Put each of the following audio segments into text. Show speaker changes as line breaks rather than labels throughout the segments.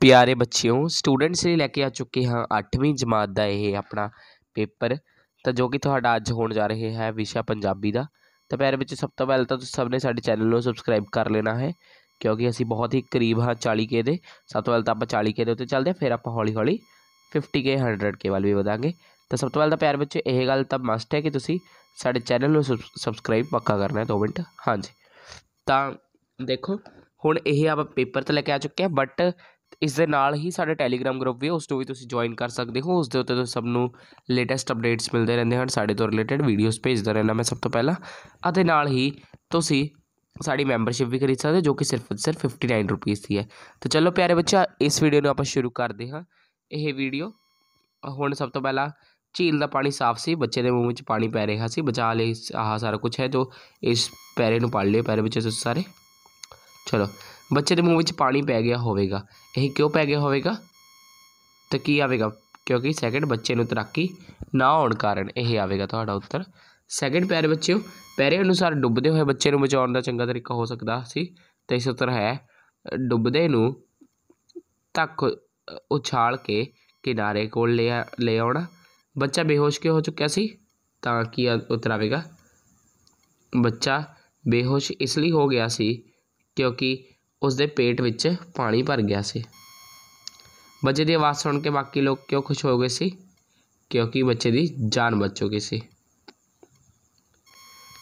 ਪਿਆਰੇ ਬੱਚਿਓ ਸਟੂਡੈਂਟਸ ਲਈ ਲੈ ਕੇ ਆ ਚੁੱਕੇ ਹਾਂ 8ਵੀਂ ਜਮਾਤ ਦਾ ਇਹ ਆਪਣਾ ਪੇਪਰ ਤਾਂ ਜੋ ਕਿ ਤੁਹਾਡਾ ਅੱਜ ਹੋਣ ਜਾ ਰਿਹਾ ਹੈ ਵਿਸ਼ਾ ਪੰਜਾਬੀ ਦਾ ਤਾਂ ਪਿਆਰੇ ਬੱਚੇ ਸਭ ਤੋਂ ਪਹਿਲਾਂ ਤਾਂ ਤੁਸੀਂ ਸਭ ਨੇ ਸਾਡੇ ਚੈਨਲ ਨੂੰ ਸਬਸਕ੍ਰਾਈਬ ਕਰ ਲੈਣਾ ਹੈ ਕਿਉਂਕਿ ਅਸੀਂ ਬਹੁਤ ਹੀ ਕਰੀਬ ਹਾਂ 40k ਦੇ ਸਭ ਤੋਂ ਪਹਿਲਾਂ ਤਾਂ ਆਪਾਂ 40k ਦੇ ਉੱਤੇ ਚੱਲਦੇ ਹਾਂ ਫਿਰ ਆਪਾਂ ਹੌਲੀ ਹੌਲੀ 50k 100k ਵੱਲ ਵੀ ਵਧਾਂਗੇ ਤਾਂ ਸਭ ਤੋਂ ਪਹਿਲਾਂ ਤਾਂ ਪਿਆਰੇ ਬੱਚੇ ਇਹ ਗੱਲ ਤਾਂ ਮਸਟ ਹੈ ਕਿ ਤੁਸੀਂ ਸਾਡੇ ਚੈਨਲ ਨੂੰ ਸਬਸਕ੍ਰਾਈਬ ਪੱਕਾ ਕਰਨਾ ਹੈ 2 ਮਿੰਟ ਹਾਂਜੀ ਤਾਂ ਦੇਖੋ ਹੁਣ ਇਹ ਆਪਾਂ ਪੇਪਰ ਤੇ ਲੈ ਕੇ ਆ ਚੁੱਕੇ ਆ ਬਟ ਇਸ ਦੇ ਨਾਲ ਹੀ ਸਾਡੇ ਟੈਲੀਗ੍ਰਾਮ ਗਰੁੱਪ ਵੀ ਉਸ ਤੋਂ ਵੀ ਤੁਸੀਂ ਜੁਆਇਨ ਕਰ ਸਕਦੇ ਹੋ ਉਸ ਦੇ ਉੱਤੇ ਤੁਹਾਨੂੰ ਸਭ ਨੂੰ ਲੇਟੈਸਟ ਅਪਡੇਟਸ ਮਿਲਦੇ ਰਹਿੰਦੇ ਹਨ ਸਾਡੇ ਤੋਂ ਰਿਲੇਟਡ ਵੀਡੀਓਜ਼ ਭੇਜਦਾ ਰਹਿੰਦਾ ਮੈਂ ਸਭ ਤੋਂ ਪਹਿਲਾਂ ਅਤੇ ਨਾਲ ਹੀ ਤੁਸੀਂ ਸਾਡੀ ਮੈਂਬਰਸ਼ਿਪ ਵੀ ਖਰੀਦ ਸਕਦੇ ਜੋ ਕਿ ਸਿਰਫ ਸਿਰਫ 59 ਰੁਪਏ ਦੀ ਹੈ ਤਾਂ ਚਲੋ ਪਿਆਰੇ ਬੱਚਾ ਇਸ ਵੀਡੀਓ ਨੂੰ ਆਪਾਂ ਸ਼ੁਰੂ ਕਰਦੇ ਹਾਂ ਇਹ ਵੀਡੀਓ ਹੁਣ ਸਭ ਤੋਂ ਪਹਿਲਾਂ ਝੀਲ ਦਾ ਪਾਣੀ ਸਾਫ਼ ਸੀ ਬੱਚੇ ਦੇ ਮੂੰਹ ਵਿੱਚ ਪਾਣੀ ਪੈ ਰਿਹਾ ਸੀ ਬਚਾ ਲਈ ਆਹ ਸਾਰਾ ਕੁਝ ਹੈ ਜੋ ਇਸ ਪੈਰੇ ਨੂੰ ਪੜ ਲਿਓ ਪੈਰੇ ਵਿੱਚ ਸਾਰੇ ਚਲੋ ਬੱਚੇ ਦੇ ਮੂੰਹ ਵਿੱਚ ਪਾਣੀ ਪੈ ਗਿਆ ਹੋਵੇਗਾ ਇਹ ਕਿਉਂ ਪੈ ਗਿਆ ਹੋਵੇਗਾ ਤਾਂ ਕੀ ਆਵੇਗਾ ਕਿਉਂਕਿ ਸੈਕਿੰਡ ਬੱਚੇ ਨੂੰ ਤਰਾਕੀ ਨਾ ਆਉਣ ਕਾਰਨ ਇਹ ਆਵੇਗਾ ਤੁਹਾਡਾ ਉੱਤਰ ਸੈਕਿੰਡ ਪੈਰ ਬੱਚਿਓ ਪੈਰੇ ਅਨੁਸਾਰ ਡੁੱਬਦੇ ਹੋਏ ਬੱਚੇ ਨੂੰ ਬਚਾਉਣ ਦਾ ਚੰਗਾ ਤਰੀਕਾ ਹੋ ਸਕਦਾ ਸੀ ਤਾਂ ਇਸ ਉੱਤਰ ਹੈ ਡੁੱਬਦੇ ਨੂੰ ਤੱਕ ਉਛਾਲ ਕੇ ਕਿਨਾਰੇ ਕੋਲ ਲੈ ਲੈ ਆਉਣਾ ਬੱਚਾ ਬੇਹੋਸ਼ ਕਿਉਂ ਹੋ ਚੁੱਕਿਆ ਸੀ ਤਾਂ ਕੀ ਉੱਤਰ ਆਵੇਗਾ ਬੱਚਾ ਬੇਹੋਸ਼ ਇਸ ਲਈ ਹੋ ਗਿਆ ਸੀ ਕਿਉਂਕਿ ਉਸ ਦੇ ਪੇਟ ਵਿੱਚ ਪਾਣੀ ਭਰ ਗਿਆ ਸੀ ਬੱਚੇ ਦੀ ਆਵਾਜ਼ ਸੁਣ ਕੇ ਬਾਕੀ ਲੋਕ ਕਿਉਂ ਖੁਸ਼ ਹੋ ਗਏ ਸੀ ਕਿਉਂਕਿ ਬੱਚੇ ਦੀ ਜਾਨ ਬਚ ਚੁੱਕੀ ਸੀ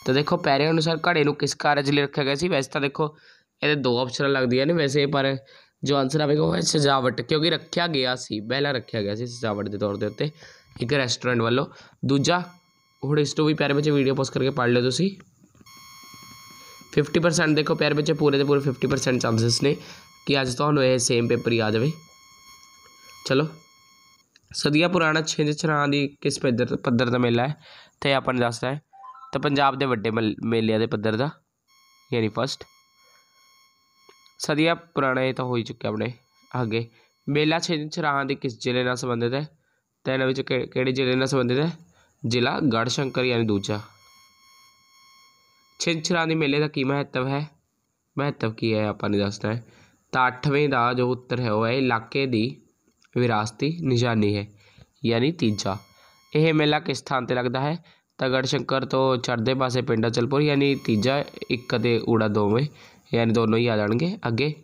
ਤਾਂ ਦੇਖੋ ਪੈਰੇ ਅਨੁਸਾਰ ਘੜੇ ਨੂੰ ਕਿਸ ਕਾਰਜ ਲਈ ਰੱਖਿਆ ਗਿਆ ਸੀ ਵੈਸੇ ਤਾਂ ਦੇਖੋ ਇਹਦੇ ਦੋ ਆਪਸ਼ਨਾਂ ਲੱਗਦੀਆਂ ਨੇ ਵੈਸੇ ਪਰ ਜੋ ਆਨਸਰ ਆਵੇਗਾ ਉਹ ਹੈ ਸਜਾਵਟ ਕਿਉਂਕਿ ਰੱਖਿਆ ਗਿਆ ਸੀ ਪਹਿਲਾਂ ਰੱਖਿਆ ਗਿਆ ਸੀ ਸਜਾਵਟ ਦੇ ਤੌਰ ਦੇ ਉੱਤੇ ਇੱਕ ਰੈਸਟੋਰੈਂਟ ਵੱਲੋਂ ਦੂਜਾ ਹੁਣ ਇਸ ਤੋਂ ਵੀ ਪੈਰੇ ਵਿੱਚ ਵੀਡੀਓ ਪੋਸਟ ਕਰਕੇ ਪੜ੍ਹ ਲਿਓ ਤੁਸੀਂ 50% ਦੇਖੋ ਪਿਆਰ ਬੱਚੇ ਪੂਰੇ ਦੇ ਪੂਰੇ 50% ਚਾਂਸਸ ਨੇ ਕਿ ਅੱਜ ਤੁਹਾਨੂੰ ਇਹ ਸੇਮ ਪੇਪਰ ਹੀ ਆ ਜਾਵੇ ਚਲੋ ਸਦੀਆਂ ਪੁਰਾਣਾ ਛਿੰਝ ਛਰਾਂ ਦੀ ਕਿਸ ਪੱਧਰ ਪੱਧਰ ਦਾ ਮੇਲਾ ਹੈ ਤੇ ਆਪਾਂ ਨੇ ਦੱਸਦਾ ਹੈ ਤਾਂ ਪੰਜਾਬ ਦੇ ਵੱਡੇ ਮੇਲਿਆਂ ਦੇ ਪੱਧਰ ਦਾ ਯਾਨੀ ਫਸਟ ਸਦੀਆਂ ਪੁਰਾਣਾ ਇਹ ਤਾਂ ਹੋ ਹੀ ਚੁੱਕਿਆ ਆਪਣੇ ਅੱਗੇ ਮੇਲਾ ਛਿੰਝ ਛਰਾਂ ਦੇ ਕਿਸ ਜ਼ਿਲ੍ਹੇ ਨਾਲ ਸੰਬੰਧਿਤ ਹੈ ਤੇ ਇਹਨਾਂ ਵਿੱਚ ਕਿਹੜੇ ਜ਼ਿਲ੍ਹੇ ਨਾਲ ਸੰਬੰਧਿਤ ਹੈ ਜ਼ਿਲ੍ਹਾ ਗੜਸ਼ੰਕਰ ਯਾਨੀ ਦੂਜਾ ਛਿੰਛਰਾਂ ਦੇ ਮੇਲੇ ਦਾ ਕੀ ਮਹੱਤਵ ਹੈ ਮਹੱਤਵ ਕੀ ਹੈ ਆਪਾਂ ਨੇ ਦੱਸਣਾ ਹੈ ਤਾਂ ਅੱਠਵੇਂ ਦਾ ਜੋ ਉੱਤਰ ਹੈ ਉਹ ਹੈ ਇਲਾਕੇ ਦੀ ਵਿਰਾਸਤੀ ਨਿਸ਼ਾਨੀ ਹੈ ਯਾਨੀ ਤੀਜਾ ਇਹ ਮੇਲਾ ਕਿਸ ਥਾਂ ਤੇ ਲੱਗਦਾ ਹੈ ਤਾਂ ਸ਼ੰਕਰ ਤੋਂ ਚੜਦੇ ਪਾਸੇ ਪਿੰਡ ਚਲਪੁਰ ਯਾਨੀ ਤੀਜਾ ਇੱਕ ਅਤੇ ਊੜਾ ਦੋਵੇਂ ਯਾਨੀ ਦੋਨੋਂ ਹੀ ਆ ਜਾਣਗੇ ਅੱਗੇ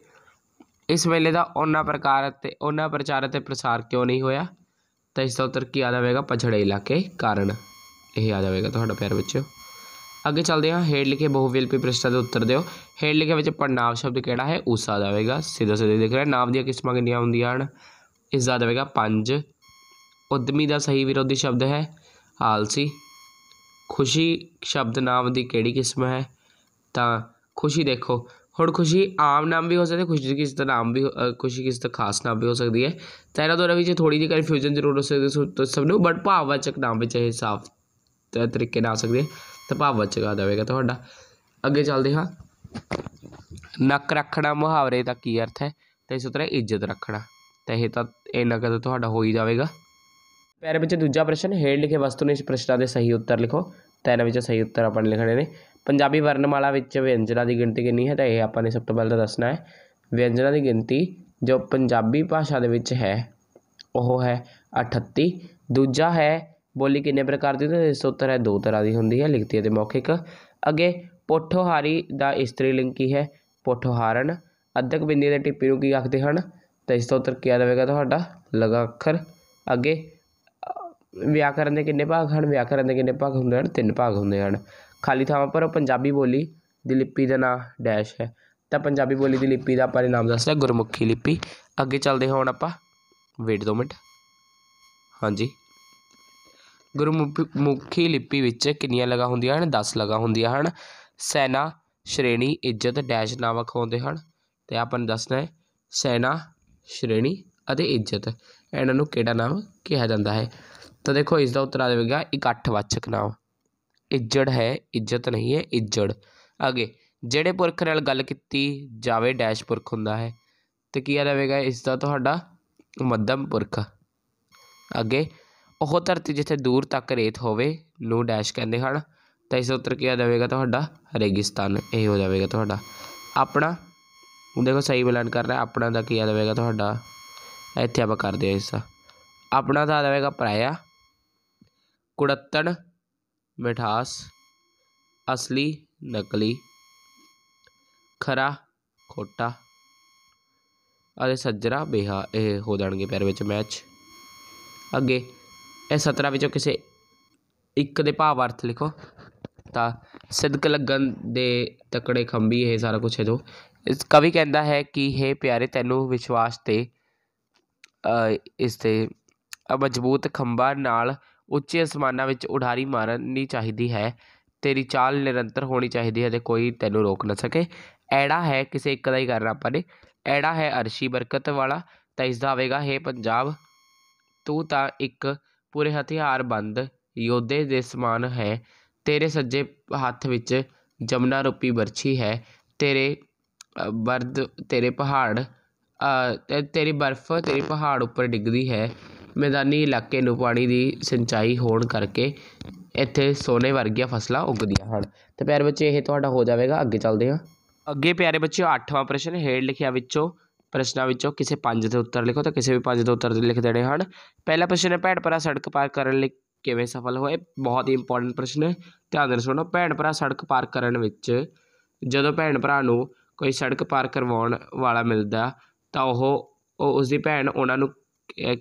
ਇਸ ਮੇਲੇ ਦਾ ਉਹਨਾਂ ਪ੍ਰਕਾਰ ਅਤੇ ਉਹਨਾਂ ਪ੍ਰਚਾਰ ਅਤੇ ਪ੍ਰਸਾਰ ਕਿਉਂ ਨਹੀਂ ਹੋਇਆ ਤਾਂ ਇਸ ਦਾ ਉੱਤਰ ਕੀ ਆ ਜਾਵੇਗਾ ਪਛੜੇ ਇਲਾਕੇ ਕਾਰਨ ਇਹ ਆ ਜਾਵੇਗਾ ਤੁਹਾਡਾ ਪਿਆਰ ਵਿੱਚ ਅੱਗੇ ਚੱਲਦੇ ਹਾਂ ਹੇਡ ਲਿਖੇ ਵਿਲਪੀ ਪ੍ਰਸ਼ਨਾਂ ਦੇ ਉੱਤਰ ਦਿਓ ਹੇਡ ਲਿਖੇ ਵਿੱਚ ਪੜਨਾਵ ਸ਼ਬਦ ਕਿਹੜਾ ਹੈ ਉਸਾ ਦਾ ਹੋਵੇਗਾ ਸਿੱਧਾ ਸਿੱਧਾ ਦੇਖ ਰਿਹਾ ਨਾਮ ਦੀਆਂ ਕਿਸਮਾਂ ਕਿੰਨੀਆਂ ਹੁੰਦੀਆਂ ਹਨ ਇਸ ਦਾ ਹੋਵੇਗਾ 5 ਉਦਮੀ ਦਾ ਸਹੀ ਵਿਰੋਧੀ ਸ਼ਬਦ ਹੈ ਆਲਸੀ ਖੁਸ਼ੀ ਸ਼ਬਦ ਨਾਮ ਦੀ ਕਿਹੜੀ ਕਿਸਮ ਹੈ ਤਾਂ ਖੁਸ਼ੀ ਦੇਖੋ ਹੁਣ ਖੁਸ਼ੀ ਆਮ ਨਾਮ ਵੀ ਹੋ ਸਕਦਾ ਖੁਸ਼ੀ ਕਿਸ ਦਾ ਨਾਮ ਵੀ ਖੁਸ਼ੀ ਕਿਸ ਦਾ ਖਾਸ ਨਾਮ ਵੀ ਹੋ ਸਕਦੀ ਹੈ ਤਾਂ ਇਹਨਾਂ ਦੋਨਾਂ ਵਿੱਚ ਥੋੜੀ ਜਿਹੀ ਕਨਫਿਊਜ਼ਨ ਜ਼ਰੂਰ ਹੋ ਸਕਦੀ ਹੈ ਸਭ ਨੂੰ ਬਟ ਭਾਵਵਾਚਕ ਨਾਮ ਵਿੱਚ ਇਹ ਸਾਫ਼ ਤਰੀਕੇ ਨਾਲ ਆ ਸਕਦੇ ਤਭਾਵਤ ਜਗਾ ਦੇਵੇਗਾ ਤੁਹਾਡਾ ਅੱਗੇ ਚੱਲਦੇ ਹਾਂ ਨੱਕ ਰੱਖਣਾ ਮੁਹਾਵਰੇ ਦਾ ਕੀ ਅਰਥ ਹੈ ਤੇ ਇਸ ਤਰ੍ਹਾਂ ਇੱਜ਼ਤ ਰੱਖਣਾ ਤਾਂ ਇਹ ਤਾਂ ਇੰਨਾ ਕਦ ਤੁਹਾਡਾ ਹੋ ਹੀ ਜਾਵੇਗਾ ਪੈਰ ਵਿੱਚ ਦੂਜਾ ਪ੍ਰਸ਼ਨ ਹੇਠ ਲਿਖੇ ਵਸਤੂ ਨੇ ਇਸ ਪ੍ਰਸ਼ਨਾਂ ਦੇ ਸਹੀ ਉੱਤਰ ਲਿਖੋ ਤਾਂ ਇਹਨਾਂ ਵਿੱਚ ਸਹੀ ਉੱਤਰ ਆਪਾਂ ਲਿਖਣੇ ਨੇ ਪੰਜਾਬੀ ਵਰਣਮਾਲਾ ਵਿੱਚ ਵਿਅੰਜਨਾਂ ਦੀ ਗਿਣਤੀ ਕਿੰਨੀ ਹੈ ਤਾਂ ਇਹ ਆਪਾਂ ਨੇ ਸਭ ਤੋਂ ਪਹਿਲਾਂ ਦੱਸਣਾ ਹੈ ਵਿਅੰਜਨਾਂ ਦੀ ਗਿਣਤੀ ਜੋ ਪੰਜਾਬੀ ਭਾਸ਼ਾ ਦੇ ਵਿੱਚ ਹੈ ਉਹ ਹੈ 38 ਦੂਜਾ ਹੈ ਬੋਲੀ ਕਿੰਨੇ ਪ੍ਰਕਾਰ ਦੀ ਹੁੰਦੀ ਹੈ ਇਸ ਉੱਤਰ ਹੈ ਦੋ ਤਰ੍ਹਾਂ ਦੀ ਹੁੰਦੀ ਹੈ ਲਿਖਤੀ ਅਤੇ ਮੌਖਿਕ ਅੱਗੇ ਪੋਠੋਹਾਰੀ ਦਾ ਇਸਤਰੀ ਲਿੰਗ ਕੀ ਹੈ ਪੋਠੋਹਾਰਨ ਅਧਿਕ ਬਿੰਦੀ ਦੇ ਟਿੱਪੀ ਨੂੰ ਕੀ ਆਖਦੇ ਹਨ ਤਾਂ ਇਸ ਦਾ ਉੱਤਰ ਕੀ ਆਵੇਗਾ ਤੁਹਾਡਾ ਲਗਾ ਅੱਖਰ ਅੱਗੇ ਵਿਆਕਰਨ ਦੇ ਕਿੰਨੇ ਭਾਗ ਹਨ ਵਿਆਕਰਨ ਦੇ ਕਿੰਨੇ ਭਾਗ ਹੁੰਦੇ ਹਨ ਤਿੰਨ ਭਾਗ ਹੁੰਦੇ ਹਨ ਖਾਲੀ ਥਾਵਾਂ ਪਰ ਪੰਜਾਬੀ ਬੋਲੀ ਦੀ ਲਿਪੀ ਦਾ ਨਾਂ ਡੈਸ਼ ਹੈ ਤਾਂ ਪੰਜਾਬੀ ਬੋਲੀ ਦੀ ਲਿਪੀ ਦਾ ਆਪਾਂ ਨੇ ਨਾਮ ਦੱਸਿਆ ਗੁਰਮੁਖੀ ਲਿਪੀ ਅੱਗੇ ਚੱਲਦੇ ਹਾਂ ਹੁਣ ਆਪਾਂ ਵੇਟ ਦੋ ਮਿੰਟ ਹਾਂਜੀ ਗੁਰਮੁਖੀ ਲਿਪੀ ਵਿੱਚ ਕਿੰਨੀਆਂ ਲਗਾ ਹੁੰਦੀਆਂ ਹਨ 10 ਲਗਾ ਹੁੰਦੀਆਂ ਹਨ ਸੈਨਾ ਸ਼੍ਰੇਣੀ ਇੱਜ਼ਤ ਡੈਸ਼ ਨਾਮਕ ਹੁੰਦੇ ਹਨ ਤੇ ਆਪਾਂ ਨੂੰ ਦੱਸਣਾ ਹੈ ਸੈਨਾ ਸ਼੍ਰੇਣੀ ਅਤੇ ਇੱਜ਼ਤ ਇਹਨਾਂ ਨੂੰ ਕਿਹੜਾ ਨਾਮ ਕਿਹਾ ਜਾਂਦਾ ਹੈ ਤਾਂ ਦੇਖੋ ਇਸ ਦਾ ਉੱਤਰ ਆ ਜਾਵੇਗਾ ਇਕੱਠਵਾਚਕ ਨਾਮ ਇੱਜੜ ਹੈ ਇੱਜ਼ਤ ਨਹੀਂ ਹੈ ਇੱਜੜ ਅਗੇ ਜਿਹੜੇ ਪੁਰਖ ਨਾਲ ਗੱਲ ਕੀਤੀ ਜਾਵੇ ਡੈਸ਼ ਪੁਰਖ ਹੁੰਦਾ ਹੈ ਤੇ ਕੀ ਆ ਜਾਵੇਗਾ ਇਸ ਦਾ ਤੁਹਾਡਾ ਮੱਧਮ ਪੁਰਖ ਅੱਗੇ ਉਹ ਧਰਤੀ ਜਿੱਥੇ ਦੂਰ ਤੱਕ ਰੇਤ ਹੋਵੇ ਨੂੰ ਡੈਸ਼ ਕਹਿੰਦੇ ਹਨ ਤਾਂ ਇਸ ਉੱਤਰ ਕੀ ਆ ਜਾਵੇਗਾ ਤੁਹਾਡਾ ਰੇਗਿਸਤਾਨ ਇਹ ਹੋ ਜਾਵੇਗਾ ਤੁਹਾਡਾ ਆਪਣਾ ਦੇਖੋ ਸਹੀ ਕਰ ਰਿਹਾ ਆਪਣਾ ਦਾ ਕੀ ਆ ਜਾਵੇਗਾ ਤੁਹਾਡਾ ਇੱਥੇ ਆਪਾਂ ਕਰਦੇ ਹਾਂ ਹਿੱਸਾ ਆਪਣਾ ਦਾ ਆ ਜਾਵੇਗਾ ਪਰਾਇਆ ਕੁੜੱਤਣ ਮਿਠਾਸ ਅਸਲੀ ਨਕਲੀ ਖਰਾ ਖੋਟਾ ਅਰੇ ਸੱਜਰਾ ਬੇਹਾ ਇਹ ਹੋ ਜਾਣਗੇ ਪੈਰ ਵਿੱਚ ਮੈਚ ਅੱਗੇ ਇਹ 17 ਵਿੱਚੋਂ ਕਿਸੇ ਇੱਕ ਦੇ ਭਾਵ ਅਰਥ ਲਿਖੋ ਤਾਂ ਸਿਦਕ ਲੱਗਣ ਦੇ ਤਕੜੇ ਖੰਭੀ ਇਹ ਸਾਰਾ ਕੁਝ ਹੈ ਜੋ ਇਸ ਕਵੀ ਕਹਿੰਦਾ ਹੈ ਕਿ हे ਪਿਆਰੇ ਤੈਨੂੰ ਵਿਸ਼ਵਾਸ ਤੇ ਇਸ ਤੇ ਮਜ਼ਬੂਤ ਖੰਭਾ ਨਾਲ ਉੱਚੇ ਅਸਮਾਨਾਂ ਵਿੱਚ ਉਡਾਰੀ ਮਾਰਨੀ ਚਾਹੀਦੀ ਹੈ ਤੇਰੀ ਚਾਲ ਨਿਰੰਤਰ ਹੋਣੀ ਚਾਹੀਦੀ ਹੈ ਤੇ ਕੋਈ ਤੈਨੂੰ ਰੋਕ ਨਾ ਸਕੇ ਐੜਾ ਹੈ ਕਿਸੇ ਇੱਕ ਦਾ ਹੀ ਕਰਨਾ ਆਪਾਂ ਨੇ ਐੜਾ ਹੈ ਅਰਸ਼ੀ ਬਰਕਤ ਵਾਲਾ ਤਾਂ ਇਸ ਦਾ ਆਵੇਗਾ ਹੈ ਪੰਜਾਬ ਤੂੰ ਤਾਂ ਇੱਕ ਪੂਰੇ ਹਥਿਆਰਬੰਦ ਯੋਧੇ ਦੇ ਸਮਾਨ ਹੈ ਤੇਰੇ ਸੱਜੇ ਹੱਥ ਵਿੱਚ ਜਮਨਾ ਰੂਪੀ ਬਰਛੀ ਹੈ ਤੇਰੇ ਬਰਦ ਤੇਰੇ ਪਹਾੜ ਤੇਰੀ ਬਰਫ਼ ਤੇਰੇ ਪਹਾੜ ਉੱਪਰ ਡਿੱਗਦੀ ਹੈ ਮੈਦਾਨੀ ਇਲਾਕੇ ਨੂੰ ਪਾਣੀ ਦੀ ਸਿੰਚਾਈ ਹੋਣ ਕਰਕੇ ਇੱਥੇ ਸੋਨੇ ਵਰਗੀਆਂ ਫਸਲਾਂ ਉੱਗਦੀਆਂ ਹਨ ਤੇ ਪਿਆਰੇ ਬੱਚੇ ਇਹ ਤੁਹਾਡਾ ਹੋ ਜਾਵੇਗਾ ਅੱਗੇ ਚੱਲਦੇ ਹਾਂ ਅੱਗੇ ਪਿਆਰੇ ਬੱਚਿਓ 8ਵਾਂ ਪ੍ਰਸ਼ਨ ਹੇਠ ਲਿਖਿਆ ਵਿੱਚੋਂ ਪ੍ਰਸ਼ਨਾਂ ਵਿੱਚੋਂ ਕਿਸੇ ਪੰਜ ਦੇ ਉੱਤਰ ਲਿਖੋ ਤਾਂ ਕਿਸੇ ਵੀ ਪੰਜ ਦੇ ਉੱਤਰ ਲਿਖ ਦੇਣੇ ਹਨ ਪਹਿਲਾ ਪ੍ਰਸ਼ਨ ਹੈ ਭੈਣ ਭਰਾ ਸੜਕ ਪਾਰ ਕਰਨ ਲਈ ਕਿਵੇਂ ਸਫਲ ਹੋਏ ਬਹੁਤ ਹੀ ਇੰਪੋਰਟੈਂਟ ਪ੍ਰਸ਼ਨ ਹੈ ਧਿਆਨ ਨਾਲ ਸੁਣੋ ਭੈਣ ਭਰਾ ਸੜਕ ਪਾਰ ਕਰਨ ਵਿੱਚ ਜਦੋਂ ਭੈਣ ਭਰਾ ਨੂੰ ਕੋਈ ਸੜਕ ਪਾਰ ਕਰਵਾਉਣ ਵਾਲਾ ਮਿਲਦਾ ਤਾਂ ਉਹ ਉਹ ਉਸ ਦੀ ਭੈਣ ਉਹਨਾਂ ਨੂੰ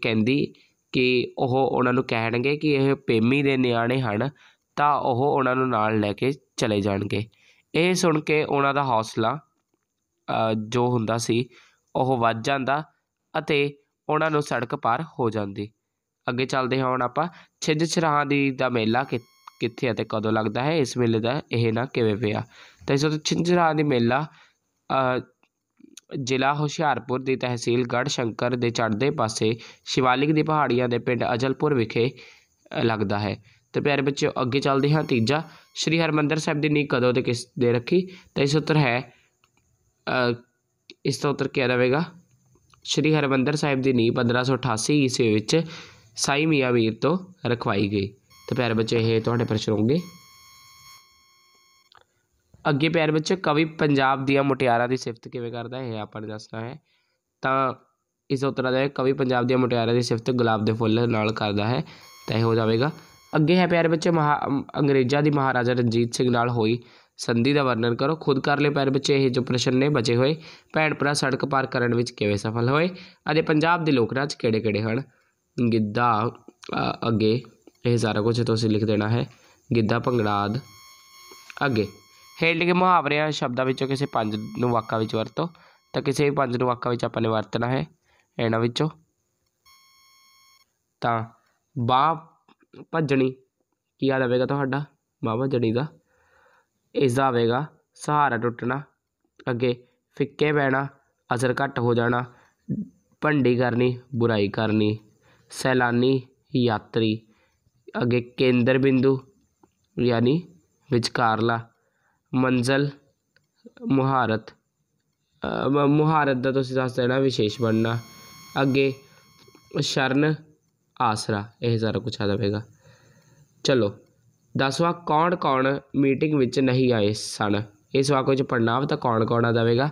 ਕਹਿੰਦੀ ਕਿ ਉਹ ਉਹਨਾਂ ਨੂੰ ਕਹਿਣਗੇ ਕਿ ਇਹ ਪੇਮੀ ਦੇ ਨਿਆਣੇ ਹਨ ਤਾਂ ਉਹ ਉਹਨਾਂ ਨੂੰ ਨਾਲ ਲੈ ਕੇ ਚਲੇ ਜਾਣਗੇ ਇਹ ਸੁਣ ਕੇ ਉਹਨਾਂ ਦਾ ਹੌਸਲਾ ਜੋ ਹੁੰਦਾ ਸੀ ਉਹ ਵੱਜ ਜਾਂਦਾ ਅਤੇ ਉਹਨਾਂ ਨੂੰ ਸੜਕ ਪਾਰ ਹੋ ਜਾਂਦੀ ਅੱਗੇ ਚੱਲਦੇ ਹਾਂ ਹੁਣ ਆਪਾਂ ਛਿੰਝ ਛਰਾਹਾਂ ਦੀ ਦਾ ਮੇਲਾ ਕਿੱਥੇ ਅਤੇ ਕਦੋਂ ਲੱਗਦਾ ਹੈ ਇਸ ਮੇਲੇ ਦਾ ਇਹ ਨਾ ਕਿਵੇਂ ਪਿਆ ਤਾਂ ਇਸ ਤੋਂ ਛਿੰਝ ਛਰਾਹਾਂ ਦੀ ਮੇਲਾ ਜ਼ਿਲ੍ਹਾ ਹੁਸ਼ਿਆਰਪੁਰ ਦੀ ਤਹਿਸੀਲ ਗੜ ਸ਼ੰਕਰ ਦੇ ਚੜ੍ਹਦੇ ਪਾਸੇ ਸ਼ਿਵਾਲਿਕ ਦੀ ਪਹਾੜੀਆਂ ਦੇ ਪਿੰਡ ਅਜਲਪੁਰ ਵਿਖੇ ਲੱਗਦਾ ਹੈ ਤੇ ਪਿਆਰੇ ਬੱਚਿਓ ਅੱਗੇ ਚੱਲਦੇ ਹਾਂ ਤੀਜਾ ਸ੍ਰੀ ਹਰਮੰਦਰ ਸਾਹਿਬ ਦੀ ਨੀਂਹ ਕਦੋਂ ਤੇ ਕਿਸ ਦੇ ਰੱਖੀ ਤਾਂ ਇਸ ਉੱਤਰ ਹੈ ਇਸ ਦਾ ਉੱਤਰ ਕੀ ਆਵੇਗਾ ਸ਼੍ਰੀ ਹਰਮੰਦਰ ਸਾਹਿਬ ਦੀ ਨੀਂਹ 1588 ਈਸਵੀ ਵਿੱਚ ਸਾਈ ਮੀਆਂ ਮੀਰ ਤੋਂ ਰਖਵਾਈ ਗਈ ਤੇ ਪਿਆਰੇ ਬੱਚੇ ਇਹ ਤੁਹਾਡੇ ਪ੍ਰਸ਼ਨ ਹੋਣਗੇ ਅੱਗੇ ਪਿਆਰੇ ਬੱਚੇ ਕਵੀ ਪੰਜਾਬ ਦੀਆਂ ਮੁਟਿਆਰਾਂ ਦੀ ਸਿਫਤ ਕਿਵੇਂ ਕਰਦਾ ਹੈ ਇਹ ਆਪਾਂ ਨੇ ਦੱਸਣਾ ਹੈ ਤਾਂ ਇਸ ਦਾ ਉੱਤਰ ਹੈ ਕਵੀ ਪੰਜਾਬ ਦੀਆਂ ਮੁਟਿਆਰਾਂ ਦੀ ਸਿਫਤ ਗੁਲਾਬ ਦੇ ਫੁੱਲ ਨਾਲ ਕਰਦਾ ਹੈ ਤਾਂ ਇਹ ਹੋ ਜਾਵੇਗਾ ਅੱਗੇ ਹੈ ਪਿਆਰੇ ਬੱਚੇ ਮਹਾ ਅੰਗਰੇਜ਼ਾਂ ਦੀ ਮਹਾਰਾਜਾ ਰਣਜੀਤ ਸਿੰਘ ਨਾਲ ਹੋਈ ਸੰਧੀ ਦਾ ਵਰਣਨ ਕਰੋ ਖੁਦਕਾਰਲੇ ਪੈਰ ਬੱਚੇ ਇਹ ਜੋ ਪ੍ਰਸ਼ਨ ਨੇ ਬਚੇ ਹੋਏ ਭੈਣ ਭਰਾ ਸੜਕ ਪਾਰ ਕਰਨ ਵਿੱਚ ਕਿਵੇਂ ਸਫਲ ਹੋਏ ਅਤੇ ਪੰਜਾਬ ਦੇ ਲੋਕ ਰਾਜ ਕਿਹੜੇ ਕਿਹੜੇ ਹਨ ਗਿੱਧਾ ਅੱਗੇ ਇਹ ਸਾਰਾ ਕੁਝ ਤੁਸੀਂ ਲਿਖ ਦੇਣਾ ਹੈ ਗਿੱਧਾ ਭੰਗੜਾ ਅੱਗੇ ਹੇਲਡ ਕੇ ਮੁਹਾਵਰਿਆਂ ਸ਼ਬਦਾਂ ਵਿੱਚੋਂ ਕਿਸੇ ਪੰਜ ਨੂੰ ਵਾਕਾਂ ਵਿੱਚ ਵਰਤੋ ਤਾਂ ਕਿਸੇ ਵੀ ਪੰਜ ਨੂੰ ਵਾਕਾਂ ਵਿੱਚ ਆਪਾਂ ਨੇ ਵਰਤਣਾ ਹੈ ਇਹਨਾਂ ਵਿੱਚੋਂ ਤਾਂ ਬਾ ਭੱਜਣੀ ਕੀ ਆ ਲਵੇਗਾ ਤੁਹਾਡਾ ਬਾਬਾ ਜੜੀ ਦਾ ਇਸ ਦਾ ਆਵੇਗਾ ਸਹਾਰਾ ਟੁੱਟਣਾ ਅੱਗੇ ਫਿੱਕੇ ਪੈਣਾ ਅਸਰ ਘੱਟ ਹੋ ਜਾਣਾ ਭੰਡੀ ਕਰਨੀ ਬੁਰਾਈ ਕਰਨੀ ਸੈਲਾਨੀ ਯਾਤਰੀ ਅੱਗੇ ਕੇਂਦਰ ਬਿੰਦੂ ਯਾਨੀ ਵਿਚਕਾਰਲਾ ਮੰਜ਼ਲ ਮੁਹਾਰਤ ਮੁਹਾਰਤ ਦਾ ਤੁਸੀਂ ਦੱਸ ਦੇਣਾ ਵਿਸ਼ੇਸ਼ ਬਣਨਾ ਅੱਗੇ ਸ਼ਰਨ ਆਸਰਾ ਇਹ ਸਾਰਾ ਕੁਝ ਆ ਜਾਵੇਗਾ ਚਲੋ ਦਸਵਾਂ ਕੌਣ ਕੌਣ ਮੀਟਿੰਗ ਵਿੱਚ ਨਹੀਂ ਆਏ ਸਨ ਇਸ ਵਾਕ ਵਿੱਚ ਪੜਨਾਵ ਤਾਂ ਕੌਣ ਕੌਣ ਆ ਜਾਵੇਗਾ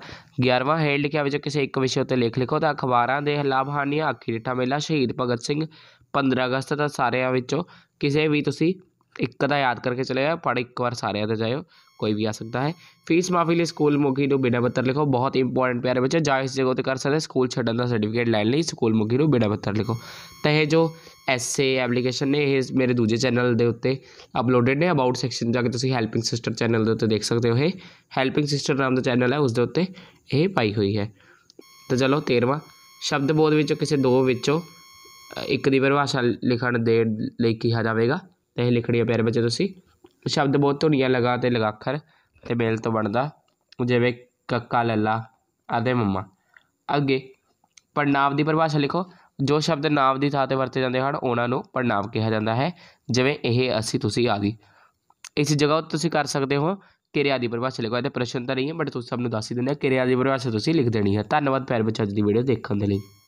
11ਵਾਂ ਹੈਡ ਲਿਖਿਆ ਵਿੱਚ ਕਿਸੇ ਇੱਕ ਵਿਸ਼ੇ ਉੱਤੇ ਲੇਖ ਲਿਖੋ ਤਾਂ ਅਖਬਾਰਾਂ ਦੇ ਲਾਭ ਹਾਨੀਆਂ ਆਖੀ ਰਿਠਾ ਮੇਲਾ ਸ਼ਹੀਦ ਭਗਤ ਸਿੰਘ 15 ਅਗਸਤ ਦਾ ਸਾਰਿਆਂ ਵਿੱਚੋਂ ਕਿਸੇ ਵੀ ਤੁਸੀਂ ਇੱਕ ਦਾ ਯਾਦ ਕਰਕੇ ਚਲੇ ਜਾਓ ਪੜ ਇੱਕ ਵਾਰ ਸਾਰਿਆਂ ਦਾ ਜਾਇਓ ਕੋਈ ਵੀ ਆ ਸਕਦਾ ਹੈ ਫੀਸ ਮਾਫੀ ਲਈ ਸਕੂਲ ਮੁਖੀ ਨੂੰ ਬਿਨਾਂ ਪੱਤਰ ਲਿਖੋ ਬਹੁਤ ਇੰਪੋਰਟੈਂਟ ਪਿਆਰੇ ਬੱਚੇ ਜਾਇਸ ਜਗ੍ਹਾ ਤੇ ਕਰ ਸਕਦੇ ਸਕੂਲ ਛੱਡਣ ਦਾ ਸਰਟੀਫਿਕੇਟ ਲੈਣ ਲਈ ਸਕੂਲ ਮੁਖੀ ਨੂੰ ਬਿਨਾਂ ਪੱਤਰ ਲਿਖੋ ਤਾਂ ਇਹ ਜੋ ਐਸਏ ਐਪਲੀਕੇਸ਼ਨ ਨੇ ਇਹ ਮੇਰੇ ਦੂਜੇ ਚੈਨਲ ਦੇ ਉੱਤੇ ਅਪਲੋਡਡ ਨੇ ਅਬਾਊਟ ਸੈਕਸ਼ਨ ਜਾ ਕੇ ਤੁਸੀਂ ਹੈਲਪਿੰਗ ਸਿਸਟਰ ਚੈਨਲ ਦੇ ਉੱਤੇ ਦੇਖ ਸਕਦੇ ਹੋ ਇਹ ਹੈਲਪਿੰਗ ਸਿਸਟਰ ਨਾਮ ਦਾ ਚੈਨਲ ਹੈ ਉਸ ਦੇ ਉੱਤੇ ਇਹ ਪਾਈ ਹੋਈ ਹੈ ਤਾਂ ਚਲੋ 13ਵਾਂ ਸ਼ਬਦ ਬੋਧ ਵਿੱਚੋਂ ਕਿਸੇ ਦੋ ਵਿੱਚੋਂ ਇੱਕ ਦੀ ਪਰਿਭਾਸ਼ਾ ਲਿਖਣ ਦੇ ਲਈ ਕਿਹਾ ਜਾਵੇਗਾ ਤੇ ਇਹ ਲਿਖੜੀਆ ਪਿਆਰੇ ਬੱਚੇ ਤੁਸੀਂ ਸ਼ਬਦ ਬੋਧ ਧੁਨੀਆਂ ਲਗਾ ਤੇ ਲਗਾਖਰ ਤੇ ਮੇਲ ਤੋਂ ਬਣਦਾ ਜਿਵੇਂ ਕੱਕਾ ਲੱਲਾ ਆਦੇ ਮੰਮਾ ਅੱਗੇ ਪੜਨਾਵ ਦੀ ਪਰਿਭਾਸ਼ਾ ਲਿਖੋ ਜੋ ਸ਼ਬਦ ਨਾਮ ਦੀ ਥਾਂ ਤੇ ਵਰਤੇ ਜਾਂਦੇ ਹਨ ਉਹਨਾਂ ਨੂੰ ਪੜਨਾਮ ਕਿਹਾ ਜਾਂਦਾ ਹੈ ਜਿਵੇਂ ਇਹ ਅਸੀਂ ਤੁਸੀਂ ਆਦੀ ਇਸ ਜਗ੍ਹਾ ਉੱਤੇ ਤੁਸੀਂ ਕਰ ਸਕਦੇ ਹੋ ਕਿਰਿਆ ਦੀ ਪਰਿਭਾਸ਼ਾ ਲਿਖੋ ਇਹਦੇ ਪ੍ਰਸ਼ਨ ਤਾਂ ਨਹੀਂ ਹੈ ਬਟ ਤੁਸੀਂ ਸਭ ਨੂੰ ਦੱਸ ਹੀ ਦਿੰਦੇ ਕਿਰਿਆ ਦੀ ਪਰਿਭਾਸ਼ਾ ਤੁਸੀਂ ਲਿਖ ਦੇਣੀ ਹੈ ਧੰਨਵਾਦ ਪਿਆਰੇ ਬੱਚਾ ਅੱਜ ਦੀ ਵੀਡੀਓ ਦੇਖਣ ਦੇ ਲਈ